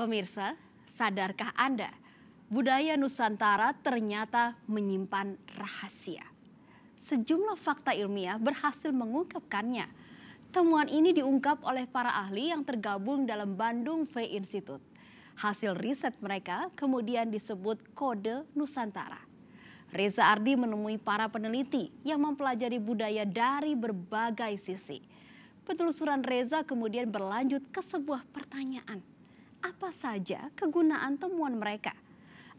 Pemirsa, sadarkah Anda budaya Nusantara ternyata menyimpan rahasia? Sejumlah fakta ilmiah berhasil mengungkapkannya. Temuan ini diungkap oleh para ahli yang tergabung dalam Bandung V Institute. Hasil riset mereka kemudian disebut kode Nusantara. Reza Ardi menemui para peneliti yang mempelajari budaya dari berbagai sisi. Penelusuran Reza kemudian berlanjut ke sebuah pertanyaan apa saja kegunaan temuan mereka?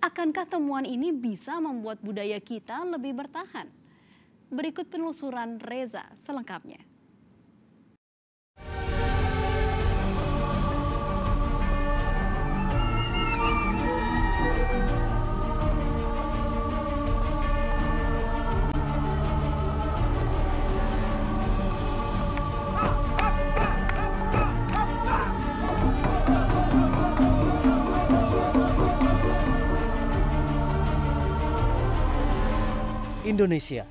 Akankah temuan ini bisa membuat budaya kita lebih bertahan? Berikut penelusuran Reza selengkapnya. Indonesia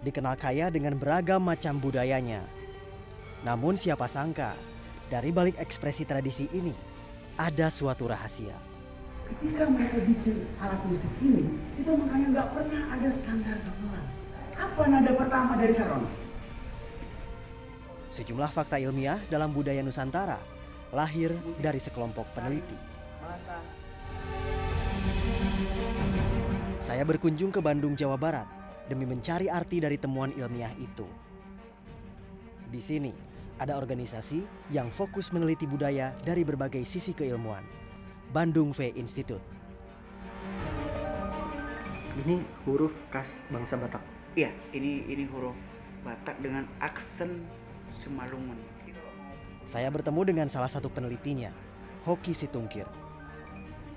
dikenal kaya dengan beragam macam budayanya. Namun siapa sangka, dari balik ekspresi tradisi ini ada suatu rahasia. Ketika mereka bikin alat musik ini, itu makanya nggak pernah ada standar gamelan. Apa nada pertama dari Saron? Sejumlah fakta ilmiah dalam budaya Nusantara lahir dari sekelompok peneliti. Saya berkunjung ke Bandung, Jawa Barat demi mencari arti dari temuan ilmiah itu. Di sini ada organisasi yang fokus meneliti budaya dari berbagai sisi keilmuan, Bandung V Institute. Ini huruf khas bangsa Batak. Iya, ini ini huruf Batak dengan aksen Semalungun. Saya bertemu dengan salah satu penelitinya, Hoki Situngkir.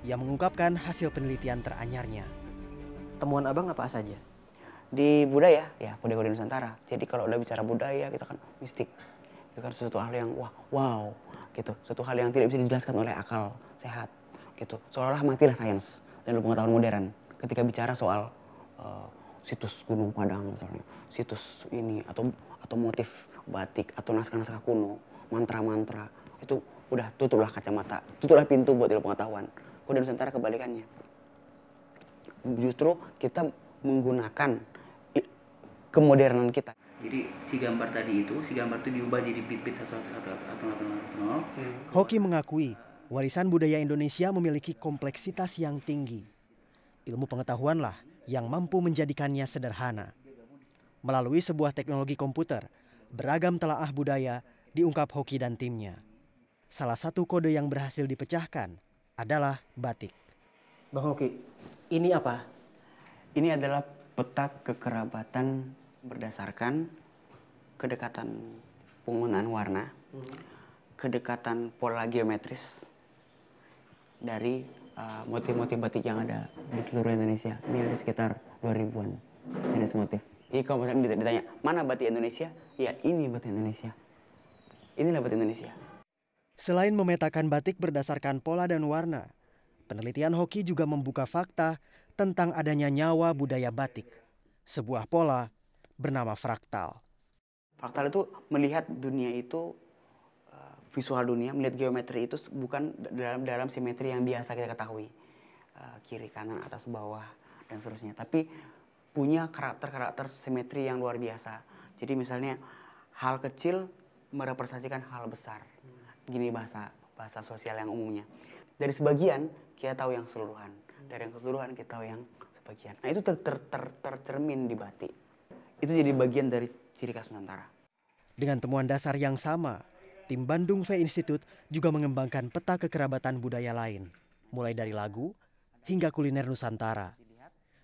Ia mengungkapkan hasil penelitian teranyarnya. Temuan abang apa saja? di budaya ya budaya-budaya Nusantara. Jadi kalau udah bicara budaya kita kan oh, mistik, itu kan sesuatu hal yang wah wow gitu, sesuatu hal yang tidak bisa dijelaskan oleh akal sehat gitu. Seolah-olah matilah sains dan ilmu pengetahuan modern ketika bicara soal uh, situs Gunung Padang misalnya, situs ini atau atau motif batik atau naskah-naskah kuno, mantra-mantra itu udah tutuplah kacamata, tutuplah pintu buat ilmu pengetahuan. budaya Nusantara kebalikannya. Justru kita menggunakan kemodernan kita. Jadi si gambar tadi itu, si gambar itu diubah jadi bit-bit satu satu satu satu nol. Hoki mengakui warisan budaya Indonesia memiliki kompleksitas yang tinggi. Ilmu pengetahuanlah yang mampu menjadikannya sederhana. Melalui sebuah teknologi komputer, beragam telaah budaya diungkap Hoki dan timnya. Salah satu kode yang berhasil dipecahkan adalah batik. Bang Hoki, ini apa? Ini adalah Peta kekerabatan berdasarkan kedekatan penggunaan warna, hmm. kedekatan pola geometris dari uh, motif-motif batik yang ada di seluruh Indonesia. Ini ada sekitar 2000-an jenis motif. Jadi kalau misalnya ditanya, mana batik Indonesia? Ya ini batik Indonesia. Inilah batik Indonesia. Selain memetakan batik berdasarkan pola dan warna, penelitian hoki juga membuka fakta tentang adanya nyawa budaya batik, sebuah pola bernama fraktal. Fraktal itu melihat dunia itu eh, visual dunia, melihat geometri itu bukan dalam dalam simetri yang biasa kita ketahui eh, kiri kanan atas bawah dan seterusnya, tapi punya karakter-karakter simetri yang luar biasa. Jadi misalnya hal kecil merepresentasikan hal besar. Gini bahasa bahasa sosial yang umumnya. Dari sebagian kita tahu yang seluruhan dari yang keseluruhan kita yang sebagian. Nah itu ter ter ter tercermin di batik. Itu jadi bagian dari ciri khas Nusantara. Dengan temuan dasar yang sama, tim Bandung V Institute juga mengembangkan peta kekerabatan budaya lain, mulai dari lagu hingga kuliner Nusantara.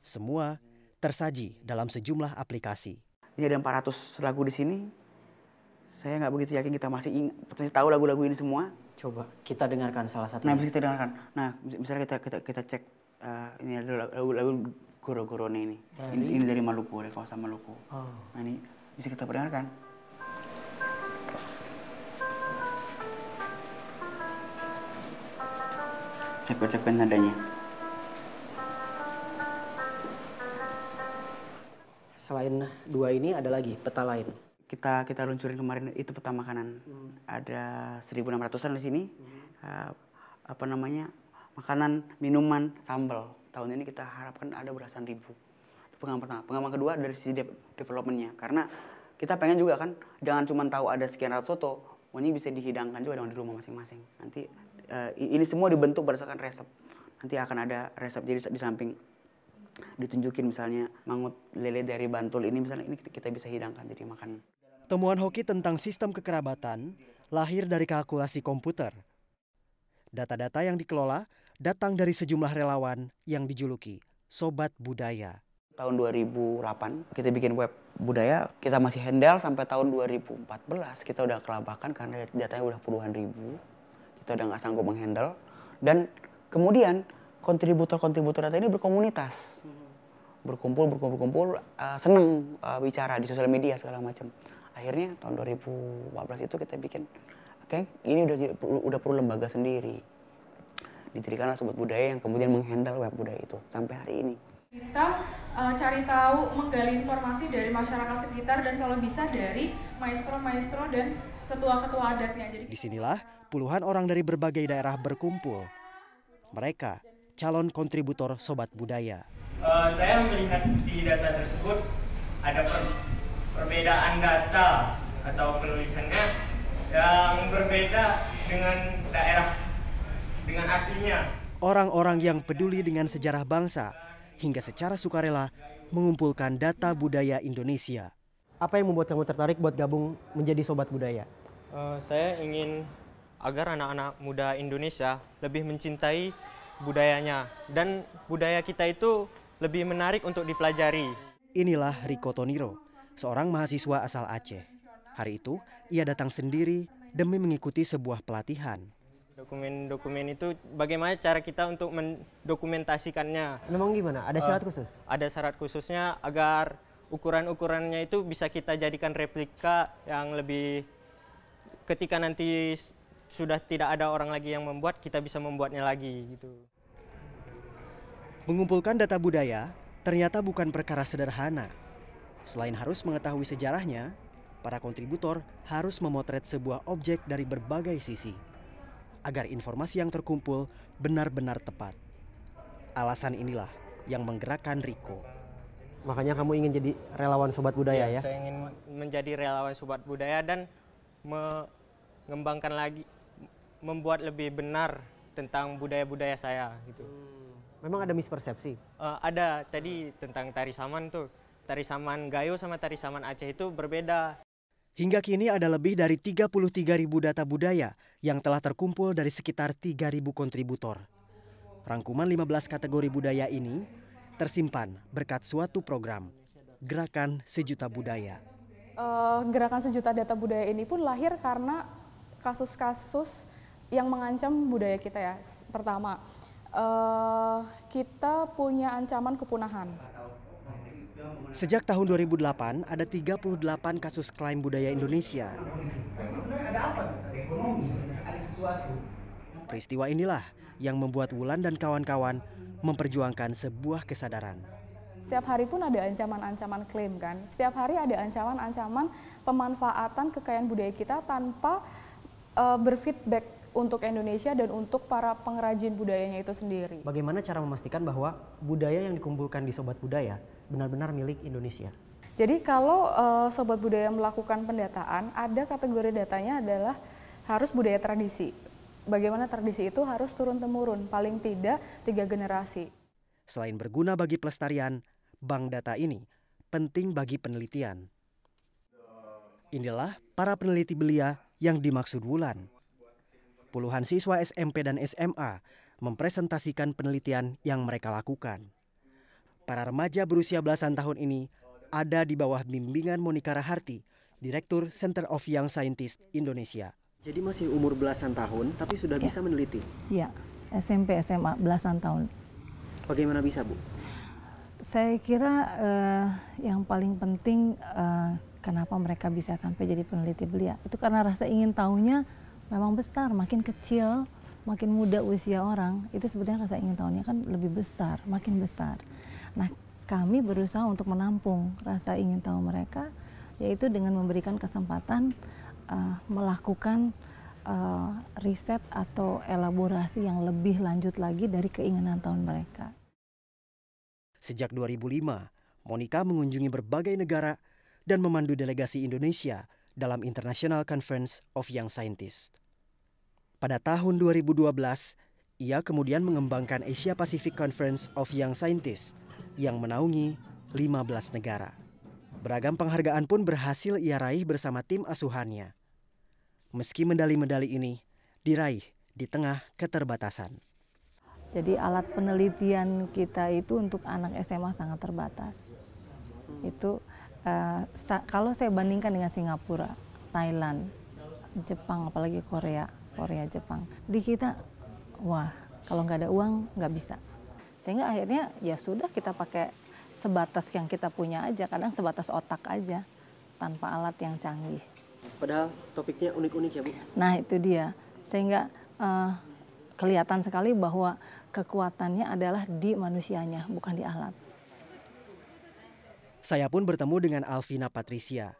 Semua tersaji dalam sejumlah aplikasi. Ini ada 400 lagu di sini. Saya nggak begitu yakin kita masih ingat, masih tahu lagu-lagu ini semua. Coba kita dengarkan salah satu. Nah, bisa kita dengarkan. Nah, misalnya kita kita, kita cek uh, ini ada lagu-lagu Goro-Gorone ini. Dari? Ah, ini. Ini dari Maluku, dari kawasan Maluku. Oh. Nah, ini bisa kita perdengarkan. Saya percaya nadanya. Selain dua ini ada lagi peta lain. Kita kita luncurin kemarin itu peta makanan. Hmm. Ada 1600-an di sini. Hmm. Uh, apa namanya? makanan, minuman, sambal. Tahun ini kita harapkan ada berasan ribu. Itu pengalaman pertama. Pengalaman kedua dari sisi de developmentnya. Karena kita pengen juga kan, jangan cuma tahu ada sekian ratus soto, ini bisa dihidangkan juga dengan di rumah masing-masing. Nanti uh, ini semua dibentuk berdasarkan resep. Nanti akan ada resep jadi di samping ditunjukin misalnya mangut lele dari Bantul ini misalnya ini kita bisa hidangkan jadi makan. Temuan Hoki tentang sistem kekerabatan lahir dari kalkulasi komputer. Data-data yang dikelola datang dari sejumlah relawan yang dijuluki Sobat Budaya. Tahun 2008 kita bikin web budaya, kita masih handle sampai tahun 2014 kita udah kelabakan karena datanya udah puluhan ribu. Kita udah nggak sanggup menghandle dan kemudian kontributor-kontributor data ini berkomunitas. Berkumpul, berkumpul, berkumpul, eh, seneng eh, bicara di sosial media segala macam. Akhirnya tahun 2014 itu kita bikin, oke okay, ini udah udah perlu lembaga sendiri didirikanlah Sobat Budaya yang kemudian menghandle web budaya itu sampai hari ini. Kita uh, cari tahu, menggali informasi dari masyarakat sekitar dan kalau bisa dari maestro-maestro dan ketua-ketua adatnya. Jadi disinilah puluhan orang dari berbagai daerah berkumpul. Mereka calon kontributor Sobat Budaya. Uh, saya melihat di data tersebut ada per perbedaan data atau penulisannya yang berbeda dengan daerah dengan aslinya. Orang-orang yang peduli dengan sejarah bangsa hingga secara sukarela mengumpulkan data budaya Indonesia. Apa yang membuat kamu tertarik buat gabung menjadi sobat budaya? Uh, saya ingin agar anak-anak muda Indonesia lebih mencintai budayanya dan budaya kita itu lebih menarik untuk dipelajari. Inilah Riko Toniro, seorang mahasiswa asal Aceh. Hari itu ia datang sendiri demi mengikuti sebuah pelatihan. Dokumen-dokumen itu bagaimana cara kita untuk mendokumentasikannya. Memang gimana? Ada syarat uh, khusus? Ada syarat khususnya agar ukuran-ukurannya itu bisa kita jadikan replika yang lebih ketika nanti sudah tidak ada orang lagi yang membuat, kita bisa membuatnya lagi gitu. Mengumpulkan data budaya ternyata bukan perkara sederhana. Selain harus mengetahui sejarahnya, para kontributor harus memotret sebuah objek dari berbagai sisi agar informasi yang terkumpul benar-benar tepat. Alasan inilah yang menggerakkan Riko. Makanya kamu ingin jadi relawan sobat budaya ya? ya? Saya ingin menjadi relawan sobat budaya dan mengembangkan lagi, membuat lebih benar tentang budaya-budaya saya gitu. Hmm. Memang ada mispersepsi? Uh, ada tadi tentang tari saman tuh. Tari saman Gayo sama tari saman Aceh itu berbeda. Hingga kini ada lebih dari ribu data budaya yang telah terkumpul dari sekitar ribu kontributor. Rangkuman 15 kategori budaya ini tersimpan berkat suatu program, Gerakan Sejuta Budaya. Uh, Gerakan Sejuta Data Budaya ini pun lahir karena kasus-kasus yang mengancam budaya kita ya. Pertama, uh, kita punya ancaman kepunahan. Sejak tahun 2008, ada 38 kasus klaim budaya Indonesia. Peristiwa inilah yang membuat Wulan dan kawan-kawan memperjuangkan sebuah kesadaran. Setiap hari pun ada ancaman-ancaman klaim kan. Setiap hari ada ancaman-ancaman pemanfaatan kekayaan budaya kita tanpa uh, berfeedback untuk Indonesia dan untuk para pengrajin budayanya itu sendiri. Bagaimana cara memastikan bahwa budaya yang dikumpulkan di Sobat Budaya benar-benar milik Indonesia. Jadi kalau uh, sobat budaya melakukan pendataan, ada kategori datanya adalah harus budaya tradisi. Bagaimana tradisi itu harus turun temurun, paling tidak tiga generasi. Selain berguna bagi pelestarian, bank data ini penting bagi penelitian. Inilah para peneliti belia yang dimaksud Wulan. Puluhan siswa SMP dan SMA mempresentasikan penelitian yang mereka lakukan. Para remaja berusia belasan tahun ini ada di bawah bimbingan Monika Raharti, Direktur Center of Young Scientist Indonesia. Jadi masih umur belasan tahun, tapi sudah ya. bisa meneliti? Iya, SMP, SMA, belasan tahun. Bagaimana bisa, Bu? Saya kira uh, yang paling penting uh, kenapa mereka bisa sampai jadi peneliti belia. Itu karena rasa ingin tahunya memang besar, makin kecil, makin muda usia orang, itu sebetulnya rasa ingin tahunya kan lebih besar, makin besar. Nah, kami berusaha untuk menampung rasa ingin tahu mereka, yaitu dengan memberikan kesempatan uh, melakukan uh, riset atau elaborasi yang lebih lanjut lagi dari keinginan tahun mereka. Sejak 2005, Monica mengunjungi berbagai negara dan memandu delegasi Indonesia dalam International Conference of Young Scientists. Pada tahun 2012, ia kemudian mengembangkan Asia Pacific Conference of Young Scientists yang menaungi 15 negara. Beragam penghargaan pun berhasil ia raih bersama tim asuhannya. Meski medali-medali ini diraih di tengah keterbatasan. Jadi alat penelitian kita itu untuk anak SMA sangat terbatas. Itu uh, kalau saya bandingkan dengan Singapura, Thailand, Jepang, apalagi Korea, Korea, Jepang. Di kita wah kalau nggak ada uang nggak bisa sehingga akhirnya ya sudah kita pakai sebatas yang kita punya aja kadang sebatas otak aja tanpa alat yang canggih padahal topiknya unik-unik ya bu nah itu dia sehingga uh, kelihatan sekali bahwa kekuatannya adalah di manusianya bukan di alat saya pun bertemu dengan Alvina Patricia.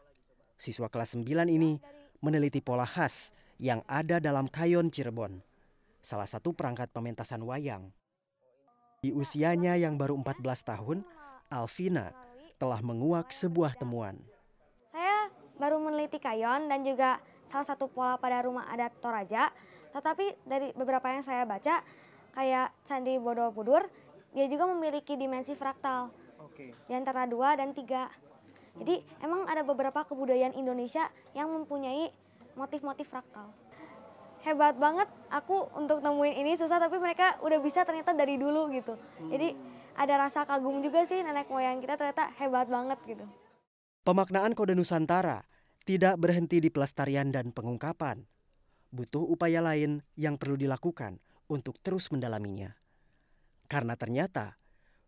Siswa kelas 9 ini meneliti pola khas yang ada dalam kayon Cirebon salah satu perangkat pementasan wayang. Di usianya yang baru 14 tahun, Alvina telah menguak sebuah temuan. Saya baru meneliti kayon dan juga salah satu pola pada rumah adat Toraja. Tetapi dari beberapa yang saya baca, kayak Candi Borobudur, dia juga memiliki dimensi fraktal. Oke. Di antara dua dan tiga. Jadi emang ada beberapa kebudayaan Indonesia yang mempunyai motif-motif fraktal hebat banget aku untuk nemuin ini susah tapi mereka udah bisa ternyata dari dulu gitu hmm. jadi ada rasa kagum juga sih nenek moyang kita ternyata hebat banget gitu pemaknaan kode nusantara tidak berhenti di pelestarian dan pengungkapan butuh upaya lain yang perlu dilakukan untuk terus mendalaminya karena ternyata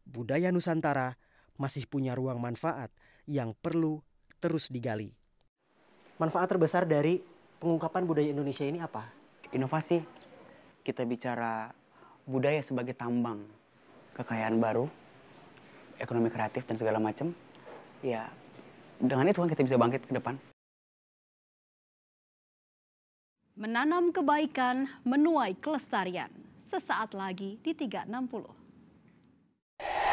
budaya nusantara masih punya ruang manfaat yang perlu terus digali manfaat terbesar dari pengungkapan budaya Indonesia ini apa? inovasi, kita bicara budaya sebagai tambang kekayaan baru, ekonomi kreatif dan segala macam. Ya, dengan itu kan kita bisa bangkit ke depan. Menanam kebaikan, menuai kelestarian. Sesaat lagi di 360.